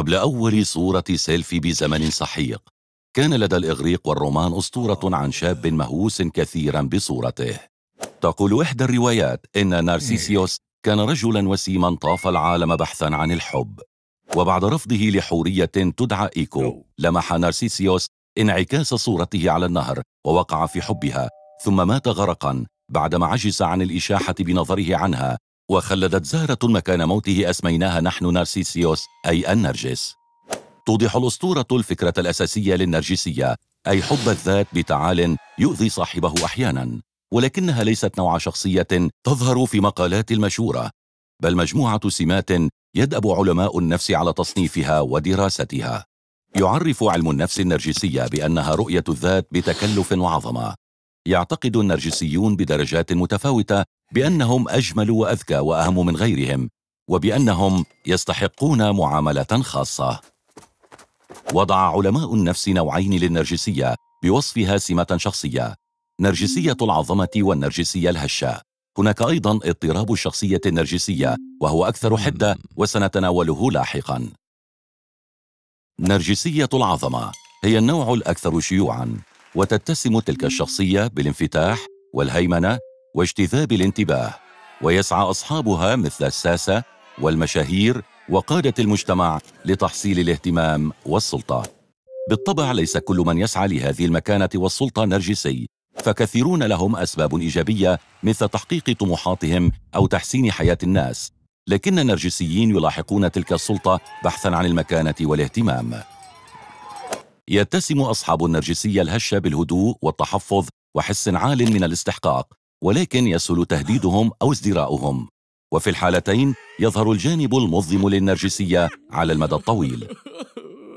قبل أول صورة سيلفي بزمن سحيق كان لدى الإغريق والرومان أسطورة عن شاب مهووس كثيرا بصورته تقول إحدى الروايات إن نارسيسيوس كان رجلا وسيما طاف العالم بحثا عن الحب وبعد رفضه لحورية تدعى إيكو لمح نارسيسيوس انعكاس صورته على النهر ووقع في حبها ثم مات غرقا بعدما عجز عن الإشاحة بنظره عنها وخلدت زهرة مكان موته أسميناها نحن نارسيسيوس أي النرجس توضح الأسطورة الفكرة الأساسية للنرجسية أي حب الذات بتعال يؤذي صاحبه أحياناً ولكنها ليست نوع شخصية تظهر في مقالات المشورة بل مجموعة سمات يدأب علماء النفس على تصنيفها ودراستها يعرف علم النفس النرجسية بأنها رؤية الذات بتكلف وعظمة يعتقد النرجسيون بدرجات متفاوتة بأنهم أجمل وأذكى وأهم من غيرهم وبأنهم يستحقون معاملة خاصة وضع علماء النفس نوعين للنرجسية بوصفها سمة شخصية نرجسية العظمة والنرجسية الهشة هناك أيضا اضطراب الشخصية النرجسية وهو أكثر حدة وسنتناوله لاحقا نرجسية العظمة هي النوع الأكثر شيوعا وتتسم تلك الشخصية بالانفتاح والهيمنة واجتذاب الانتباه ويسعى أصحابها مثل الساسة والمشاهير وقادة المجتمع لتحصيل الاهتمام والسلطة بالطبع ليس كل من يسعى لهذه المكانة والسلطة نرجسي فكثيرون لهم أسباب إيجابية مثل تحقيق طموحاتهم أو تحسين حياة الناس لكن النرجسيين يلاحقون تلك السلطة بحثا عن المكانة والاهتمام يتسم أصحاب النرجسية الهشة بالهدوء والتحفظ وحس عال من الاستحقاق ولكن يسهل تهديدهم أو ازدراؤهم وفي الحالتين يظهر الجانب المظلم للنرجسية على المدى الطويل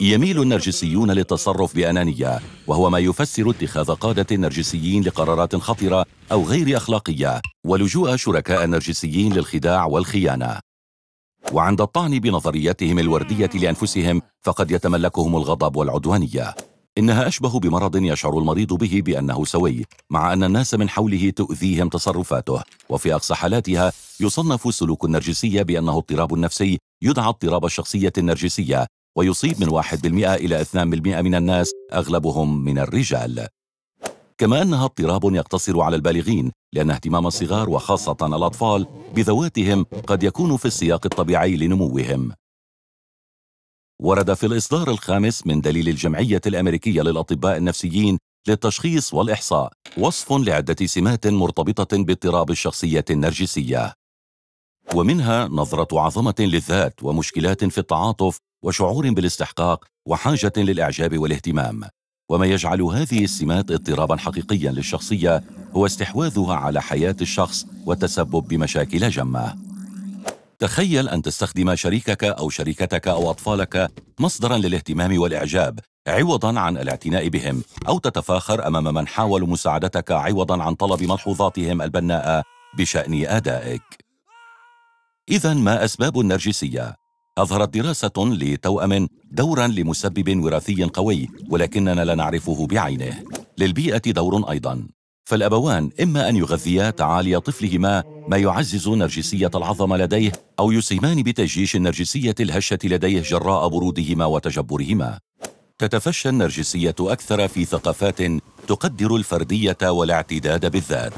يميل النرجسيون للتصرف بأنانية وهو ما يفسر اتخاذ قادة النرجسيين لقرارات خطرة أو غير أخلاقية ولجوء شركاء النرجسيين للخداع والخيانة وعند الطعن بنظرياتهم الوردية لأنفسهم فقد يتملكهم الغضب والعدوانية إنها أشبه بمرض يشعر المريض به بأنه سوي مع أن الناس من حوله تؤذيهم تصرفاته وفي أقصى حالاتها يصنف سلوك النرجسية بأنه اضطراب نفسي يدعى اضطراب الشخصية النرجسية ويصيب من 1% إلى 2% من الناس أغلبهم من الرجال كما أنها اضطراب يقتصر على البالغين لأن اهتمام الصغار وخاصة الأطفال بذواتهم قد يكون في السياق الطبيعي لنموهم ورد في الإصدار الخامس من دليل الجمعية الأمريكية للأطباء النفسيين للتشخيص والإحصاء وصف لعدة سمات مرتبطة باضطراب الشخصية النرجسية ومنها نظرة عظمة للذات ومشكلات في التعاطف وشعور بالاستحقاق وحاجة للإعجاب والاهتمام وما يجعل هذه السمات اضطرابا حقيقيا للشخصية هو استحواذها على حياة الشخص والتسبب بمشاكل جمة تخيل أن تستخدم شريكك أو شريكتك أو أطفالك مصدرا للاهتمام والإعجاب عوضا عن الاعتناء بهم أو تتفاخر أمام من حاولوا مساعدتك عوضا عن طلب ملحوظاتهم البناءة بشأن أدائك إذا ما أسباب النرجسية؟ أظهرت دراسة لتوأم دورا لمسبب وراثي قوي ولكننا لا نعرفه بعينه للبيئة دور أيضا فالأبوان إما أن يغذيا تعالي طفلهما ما يعزز نرجسية العظمة لديه أو يسهمان بتجيش النرجسية الهشة لديه جراء برودهما وتجبرهما تتفشى النرجسية أكثر في ثقافات تقدر الفردية والاعتداد بالذات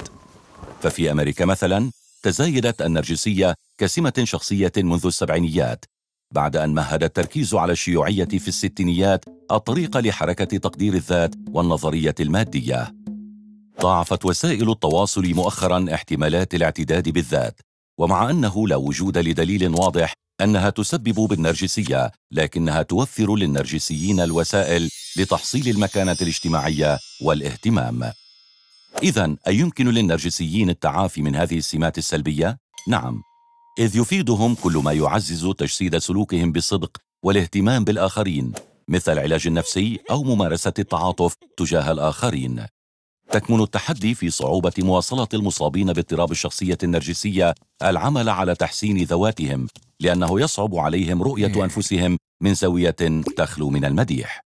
ففي أمريكا مثلا تزايدت النرجسية كسمة شخصية منذ السبعينيات بعد أن مهد التركيز على الشيوعية في الستينيات الطريق لحركة تقدير الذات والنظرية المادية. ضاعفت وسائل التواصل مؤخرا احتمالات الاعتداد بالذات، ومع أنه لا وجود لدليل واضح أنها تسبب بالنرجسية، لكنها توفر للنرجسيين الوسائل لتحصيل المكانة الاجتماعية والاهتمام. إذا أيمكن للنرجسيين التعافي من هذه السمات السلبية؟ نعم، إذ يفيدهم كل ما يعزز تجسيد سلوكهم بالصدق والاهتمام بالآخرين مثل العلاج النفسي أو ممارسة التعاطف تجاه الآخرين تكمن التحدي في صعوبة مواصلة المصابين باضطراب الشخصية النرجسية العمل على تحسين ذواتهم لأنه يصعب عليهم رؤية إيه. أنفسهم من زاوية تخلو من المديح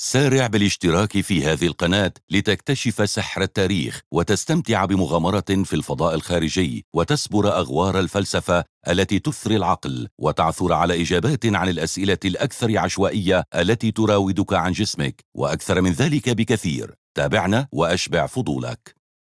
سارع بالاشتراك في هذه القناة لتكتشف سحر التاريخ وتستمتع بمغامرة في الفضاء الخارجي وتسبر أغوار الفلسفة التي تثري العقل وتعثر على إجابات عن الأسئلة الأكثر عشوائية التي تراودك عن جسمك وأكثر من ذلك بكثير تابعنا وأشبع فضولك